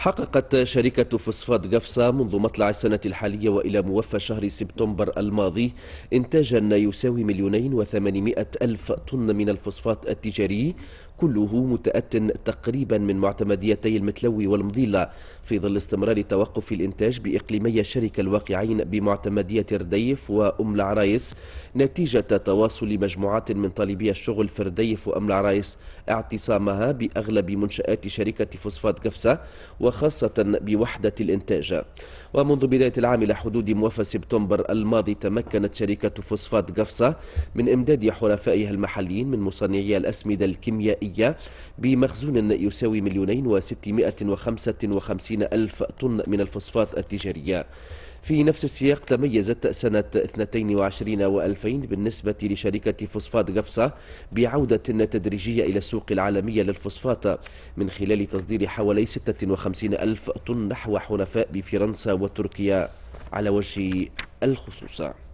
حققت شركة فوسفات قفصة منذ مطلع السنة الحالية وإلى موفى شهر سبتمبر الماضي إنتاجا يساوي مليونين وثمانمائة ألف طن من الفوسفات التجاري كله متأت تقريبا من معتمديتي المتلوي والمضيلة في ظل استمرار توقف الإنتاج بإقليمي الشركة الواقعين بمعتمدية رديف وأم العرايس نتيجة تواصل مجموعات من طالبي الشغل في رديف وأم العرايس اعتصامها بأغلب منشآت شركة فوسفات قفصة و وخاصة بوحدة الإنتاج ومنذ بداية العام إلى حدود موفى سبتمبر الماضي تمكنت شركة فوسفات قفصة من إمداد حلفائها المحليين من مصنعي الأسمدة الكيميائية بمخزون يساوي مليونين وستمائة وخمسة وخمسين ألف طن من الفوسفات التجارية في نفس السياق تميزت سنة 22 و2000 بالنسبة لشركة فوسفات قفصة بعودة تدريجية إلى السوق العالمية للفوسفات من خلال تصدير حوالي 56 ألف طن نحو حلفاء بفرنسا وتركيا على وجه الخصوص